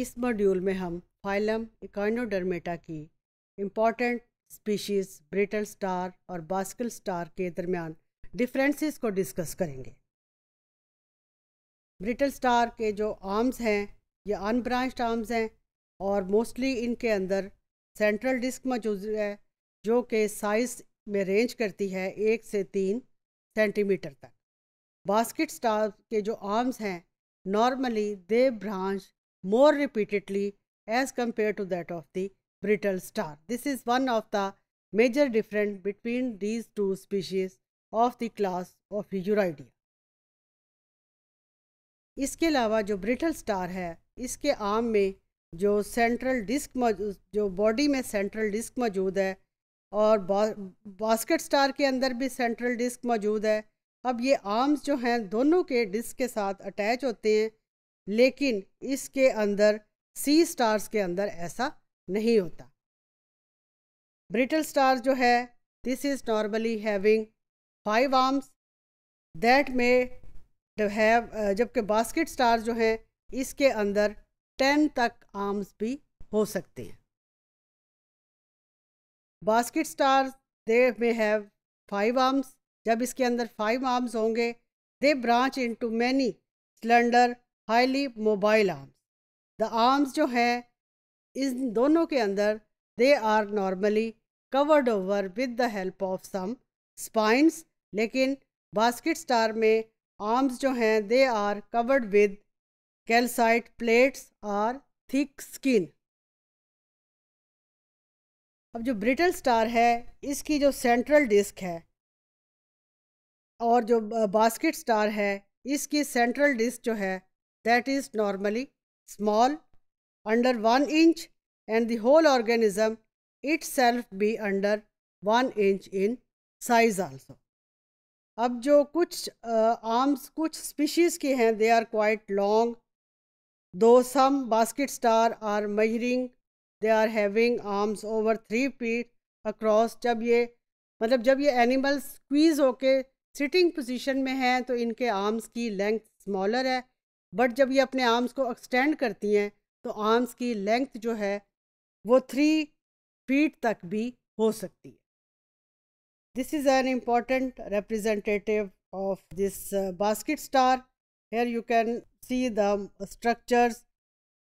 इस मॉड्यूल में हम फाइलम इकाइनोडर्मेटा की इम्पॉर्टेंट स्पीशीज़ ब्रिटल स्टार और बास्कल स्टार के दरमियान डिफरेंसेस को डिस्कस करेंगे ब्रिटल स्टार के जो आर्म्स हैं ये अनब्रांच्ड आर्म्स हैं और मोस्टली इनके अंदर सेंट्रल डिस्क मौजूद है जो कि साइज में रेंज करती है एक से तीन सेंटीमीटर तक बास्केट स्टार के जो आर्म्स हैं normally they branch more repeatedly as compared to that of the brittle star. This is one of the major difference between these two species of the class of Heuridea. इसके अलावा जो brittle star है इसके arm में जो central disc जो body में central disc मौजूद है और बा, बास्केट स्टार के अंदर भी सेंट्रल डिस्क मौजूद है अब ये आर्म्स जो हैं दोनों के डिस्क के साथ अटैच होते हैं लेकिन इसके अंदर सी स्टार्स के अंदर ऐसा नहीं होता ब्रिटल स्टार जो है this is normally having five arms that may have जबकि बास्केट स्टार जो हैं इसके अंदर टेन तक आर्म्स भी हो सकते हैं basket star they may have five arms जब इसके अंदर फाइव आर्म्स होंगे they branch into many slender highly mobile arms the arms जो है इन दोनों के अंदर they are normally covered over with the help of some spines लेकिन बास्केट स्टार में आर्म्स जो हैं they are covered with calcite plates are thick skin अब जो ब्रिटल स्टार है इसकी जो सेंट्रल डिस्क है और जो बास्केट स्टार है इसकी सेंट्रल डिस्क जो है that is normally small under 1 inch and the whole organism itself be under 1 inch in size also. अब जो कुछ आर्म्स कुछ स्पीशीज़ के हैं they are quite long though some basket star are measuring they are having arms over three feet across जब ये मतलब जब ये एनिमल स्क्वीज़ होके सिटिंग पोजीशन में हैं तो इनके आर्म्स की लेंथ स्मॉलर है बट जब ये अपने आर्म्स को एक्सटेंड करती हैं तो आर्म्स की लेंथ जो है वो थ्री फीट तक भी हो सकती है this is an important representative of this basket star here you can see the structures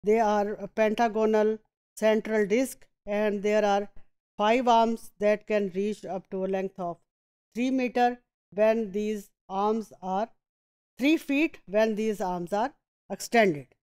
they are pentagonal central disc and there are five arms that can reach up to length of three metre when these arms are 3 feet when these arms are extended.